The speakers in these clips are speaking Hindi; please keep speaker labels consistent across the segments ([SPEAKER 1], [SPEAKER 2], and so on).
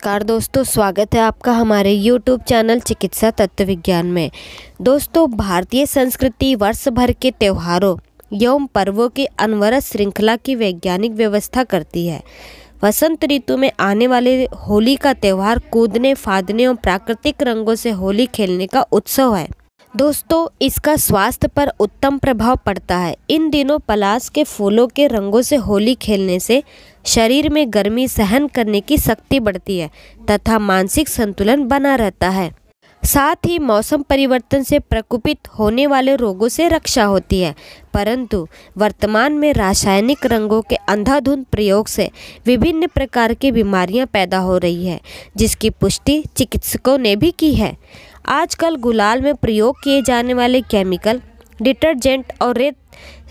[SPEAKER 1] नमस्कार दोस्तों स्वागत है आपका हमारे YouTube चैनल चिकित्सा तत्व विज्ञान में दोस्तों भारतीय संस्कृति वर्ष भर के त्योहारों एवं पर्वों की अनवरत श्रृंखला की वैज्ञानिक व्यवस्था करती है वसंत ऋतु में आने वाले होली का त्यौहार कूदने फादने और प्राकृतिक रंगों से होली खेलने का उत्सव है दोस्तों इसका स्वास्थ्य पर उत्तम प्रभाव पड़ता है इन दिनों पलाश के फूलों के रंगों से होली खेलने से शरीर में गर्मी सहन करने की शक्ति बढ़ती है तथा मानसिक संतुलन बना रहता है साथ ही मौसम परिवर्तन से प्रकोपित होने वाले रोगों से रक्षा होती है परंतु वर्तमान में रासायनिक रंगों के अंधाधुंध प्रयोग से विभिन्न प्रकार की बीमारियां पैदा हो रही है जिसकी पुष्टि चिकित्सकों ने भी की है आजकल गुलाल में प्रयोग किए जाने वाले केमिकल डिटर्जेंट और रेत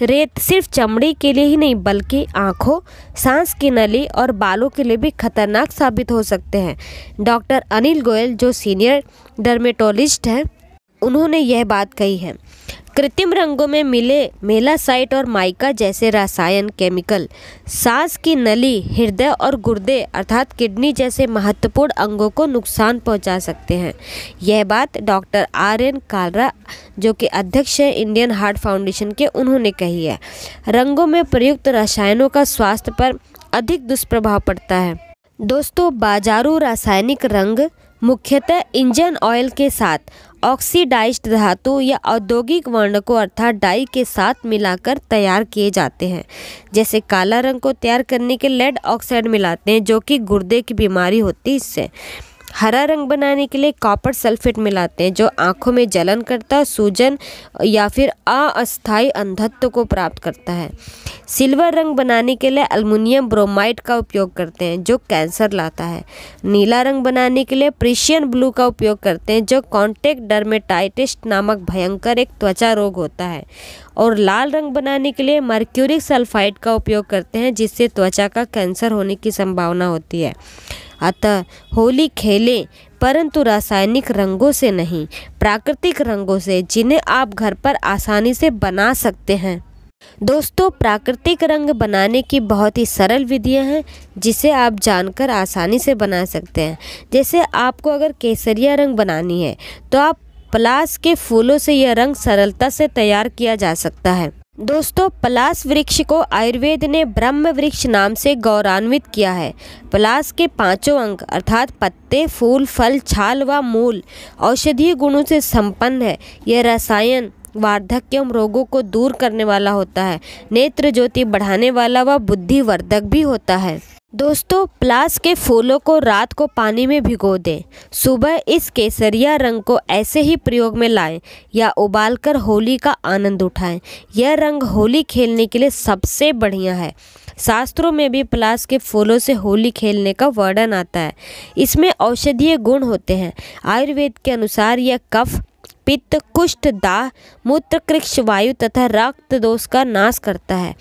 [SPEAKER 1] रेत सिर्फ चमड़ी के लिए ही नहीं बल्कि आँखों सांस की नली और बालों के लिए भी खतरनाक साबित हो सकते हैं डॉक्टर अनिल गोयल जो सीनियर डर्मेटोलिस्ट हैं उन्होंने यह बात कही है कृत्रिम रंगों में मिले मेलासाइट और माइका जैसे रसायन केमिकल सांस की नली हृदय और गुर्दे अर्थात किडनी जैसे महत्वपूर्ण अंगों को नुकसान पहुंचा सकते हैं यह बात डॉक्टर आर एन कालरा जो कि अध्यक्ष हैं इंडियन हार्ट फाउंडेशन के उन्होंने कही है रंगों में प्रयुक्त रसायनों का स्वास्थ्य पर अधिक दुष्प्रभाव पड़ता है दोस्तों बाजारू रासायनिक रंग मुख्यतः इंजन ऑयल के साथ ऑक्सीडाइज्ड धातु या औद्योगिक वर्ण को अर्थात डाई के साथ मिलाकर तैयार किए जाते हैं जैसे काला रंग को तैयार करने के लेड ऑक्साइड मिलाते हैं जो कि गुर्दे की बीमारी होती है इससे हरा रंग बनाने के लिए कॉपर सल्फेट मिलाते हैं जो आँखों में जलन करता सूजन या फिर अस्थाई अंधत्व को प्राप्त करता है सिल्वर रंग बनाने के लिए अल्मोनियम ब्रोमाइड का उपयोग करते हैं जो कैंसर लाता है नीला रंग बनाने के लिए प्रिशियन ब्लू का उपयोग करते हैं जो कॉन्टेक्ट डर्मेटाइटिस नामक भयंकर एक त्वचा रोग होता है और लाल रंग बनाने के लिए मर्क्यूरिक सल्फाइड का उपयोग करते हैं जिससे त्वचा का कैंसर होने की संभावना होती है अतः होली खेलें परंतु रासायनिक रंगों से नहीं प्राकृतिक रंगों से जिन्हें आप घर पर आसानी से बना सकते हैं दोस्तों प्राकृतिक रंग बनाने की बहुत ही सरल विधियां हैं जिसे आप जानकर आसानी से बना सकते हैं जैसे आपको अगर केसरिया रंग बनानी है तो आप पलास के फूलों से यह रंग सरलता से तैयार किया जा सकता है दोस्तों पलास वृक्ष को आयुर्वेद ने ब्रह्म वृक्ष नाम से गौरवान्वित किया है पलास के पांचों अंग अर्थात पत्ते फूल फल छाल व मूल औषधीय गुणों से संपन्न है यह रसायन वार्धक्य एवं रोगों को दूर करने वाला होता है नेत्र ज्योति बढ़ाने वाला व वा बुद्धिवर्धक भी होता है दोस्तों प्लास के फूलों को रात को पानी में भिगो दें सुबह इस केसरिया रंग को ऐसे ही प्रयोग में लाएं या उबालकर होली का आनंद उठाएं यह रंग होली खेलने के लिए सबसे बढ़िया है शास्त्रों में भी प्लास के फूलों से होली खेलने का वर्णन आता है इसमें औषधीय गुण होते हैं आयुर्वेद के अनुसार यह कफ पित्त कुष्ठ दाह मूत्र कृक्ष वायु तथा रक्त दोष का नाश करता है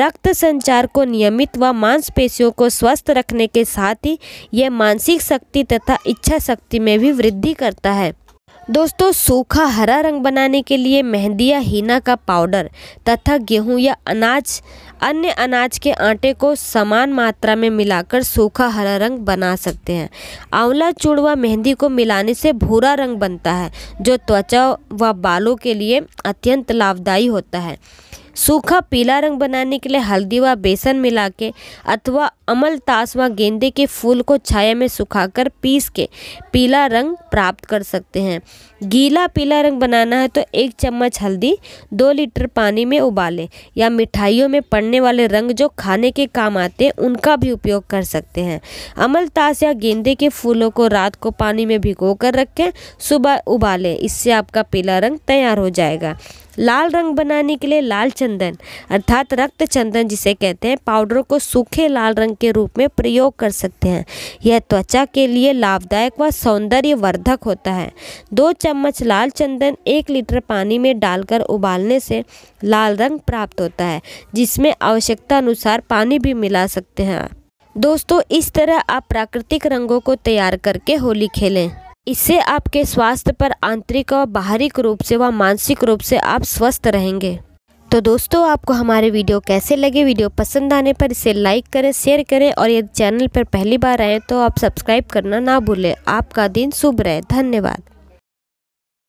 [SPEAKER 1] रक्त संचार को नियमित व मांसपेशियों को स्वस्थ रखने के साथ ही यह मानसिक शक्ति तथा इच्छा शक्ति में भी वृद्धि करता है दोस्तों सूखा हरा रंग बनाने के लिए मेहंदी या हीना का पाउडर तथा गेहूं या अनाज अन्य अनाज के आटे को समान मात्रा में मिलाकर सूखा हरा रंग बना सकते हैं आंवला चूड़ व मेहंदी को मिलाने से भूरा रंग बनता है जो त्वचा व बालों के लिए अत्यंत लाभदायी होता है सूखा पीला रंग बनाने के लिए हल्दी व बेसन मिला के अथवा अमल ताश व गेंदे के फूल को छाया में सुखाकर पीस के पीला रंग प्राप्त कर सकते हैं गीला पीला रंग बनाना है तो एक चम्मच हल्दी दो लीटर पानी में उबालें या मिठाइयों में पड़ने वाले रंग जो खाने के काम आते हैं उनका भी उपयोग कर सकते हैं अमल ताश या गेंदे के फूलों को रात को पानी में भिगो कर रखें सुबह उबालें इससे आपका पीला रंग तैयार हो जाएगा लाल रंग बनाने के लिए लाल चंदन अर्थात रक्त चंदन जिसे कहते हैं पाउडर को सूखे लाल रंग के रूप में प्रयोग कर सकते हैं यह त्वचा के लिए लाभदायक व सौंदर्य वर्धक होता है दो चम्मच लाल चंदन एक लीटर पानी में डालकर उबालने से लाल रंग प्राप्त होता है जिसमें आवश्यकता अनुसार पानी भी मिला सकते हैं दोस्तों इस तरह आप प्राकृतिक रंगों को तैयार करके होली खेलें इससे आपके स्वास्थ्य पर आंतरिक और बाहरिक रूप से व मानसिक रूप से आप स्वस्थ रहेंगे तो दोस्तों आपको हमारे वीडियो कैसे लगे वीडियो पसंद आने पर इसे लाइक करें शेयर करें और यदि चैनल पर पहली बार आएँ तो आप सब्सक्राइब करना ना भूलें आपका दिन शुभ रहे धन्यवाद